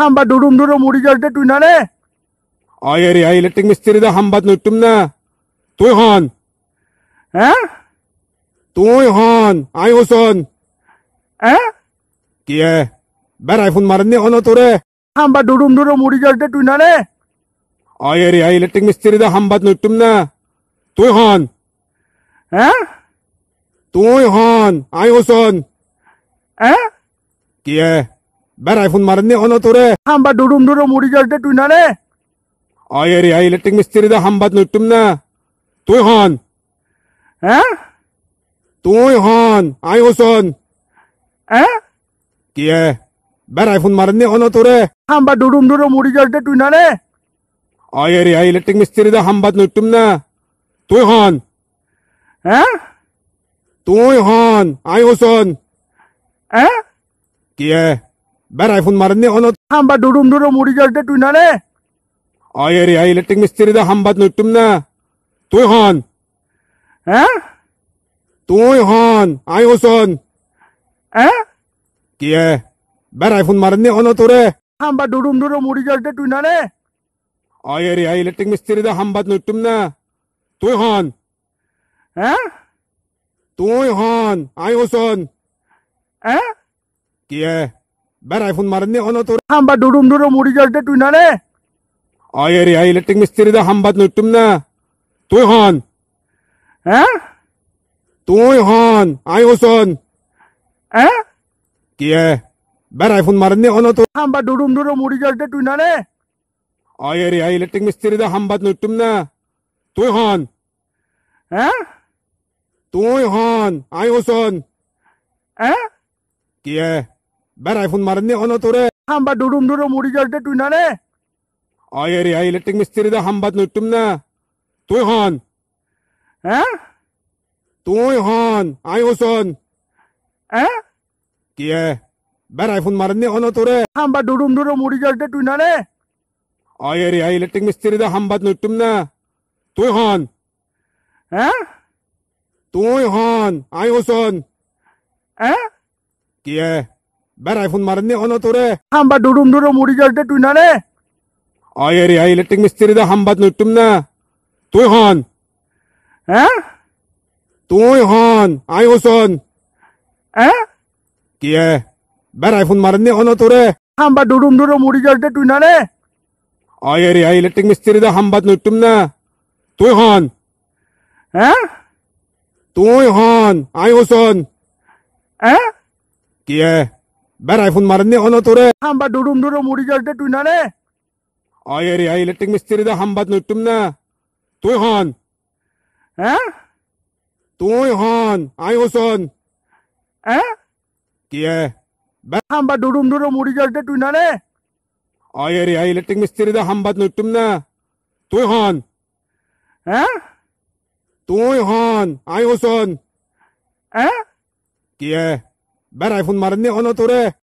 हम बात डूरूम डूरूम मुड़ी जाते तू ना ने आये रे आये लेटिंग मिस्त्री दा हम बात नहीं तुम ना तू ही हान हैं तू ही हान आये हो सोन हैं क्या बेर आईफोन मारने होने तोरे हम बात डूरूम डूरूम मुड़ी जाते तू ना ने आये रे आये लेटिंग मिस्त्री दा हम बात नहीं तुम ना तू ही हान हैं तू ही हान आये हो सोन हैं क्या বে ফোন মারেন নি অন তোরে হাম্বা ডুডুম ডুডুম মুড়ি যাস দে তুই না রে অয়ে রে ইলেকট্রিক মিস্ত্রি দে হাম্বাত নইতুম না তুই হন হ্যাঁ তুই হন আই হোসন হ্যাঁ কি এ বেড়াই ফোন মারেন নি অন তোরে হাম্বা ডুডুম ডুডুম মুড়ি যাস দে তুই না রে অয়ে রে ইলেকট্রিক মিস্ত্রি দে হাম্বাত নইতুম না তুই হন হ্যাঁ তুই হন আই হোসন হ্যাঁ কি এ বেড়াই ফোন মারেননি অনত হাম্বা ডুডুম ডুডুম উড়ি যাচ্ছে তুই না রে আয় রে আই ইলেকট্রিক মিস্ত্রি দা হাম্বাত নইতুম না তুই হন হ্যাঁ তুই হন আই হোসন হ্যাঁ কি বেড়াই ফোন মারেননি অনত রে হাম্বা ডুডুম ডুডুম উড়ি যাচ্ছে তুই না রে আয় রে আই ইলেকট্রিক মিস্ত্রি দা হাম্বাত নইতুম না তুই হন হ্যাঁ তুই হন আই হোসন হ্যাঁ কি বেড়াই ফোন মারেন হলো তোর হাম্বা ডুডুম ডুডুম উড়ি জলটে তুই না রে আয় রে আই ইলেকট্রিক মিস্ত্রি দা হাম্বাত নইতুম না তুই হন হ্যাঁ তুই হন আই হোসন হ্যাঁ কি বেড়াই ফোন মারেন হলো তোর হাম্বা ডুডুম ডুডুম উড়ি জলটে তুই না রে আয় রে আই ইলেকট্রিক মিস্ত্রি দা হাম্বাত নইতুম না তুই হন হ্যাঁ তুই হন আই হোসন হ্যাঁ কি বেড়াই ফোন মারেননি হলো তোরে হাম্বা ডুডুম ডুডু মুড়ি জলটে তুই না রে আয় রে আই ইলেকট্রিক মিস্ত্রি দা হাম্বাত নইতুম না তুই হন হ্যাঁ তুই হন আই হোসন হ্যাঁ কি বেড়াই ফোন মারেননি হলো তোরে হাম্বা ডুডুম ডুডু মুড়ি জলটে তুই না রে আয় রে আই ইলেকট্রিক মিস্ত্রি দা হাম্বাত নইতুম না তুই হন হ্যাঁ তুই হন আই হোসন হ্যাঁ কি বে ফোন মারেন নি অন তোরে হাম্বা ডুডুম ডুডুম উড়ি যাচ্ছে তুই না রে আয় রে আই ইলেকট্রিক মিস্ত্রি দা হাম্বাত নুটুম না তুই হন হ্যাঁ তুই হন আই হোসন হ্যাঁ কি বেড়াই ফোন মারেন নি অন তোরে হাম্বা ডুডুম ডুডুম উড়ি যাচ্ছে তুই না রে আয় রে আই ইলেকট্রিক মিস্ত্রি দা হাম্বাত নুটুম না তুই হন হ্যাঁ তুই হন আই হোসন হ্যাঁ কি এ বেড়া আইফোন মারেননি অন তোরে হাম্বা ডুডুম ডুডুম উড়ি যাচ্ছে তুই না রে আয় রে আই ইলেকট্রিক মিস্ত্রি দা হাম্বাত নতুম না তুই হন হ্যাঁ তুই হন আই হোসন হ্যাঁ কি হাম্বা ডুডুম ডুডুম উড়ি যাচ্ছে তুই না রে আয় রে আই ইলেকট্রিক মিস্ত্রি দা হাম্বাত নতুম না তুই হন হ্যাঁ তুই হন আই হোসন হ্যাঁ কি Berei von maar nie onder toe.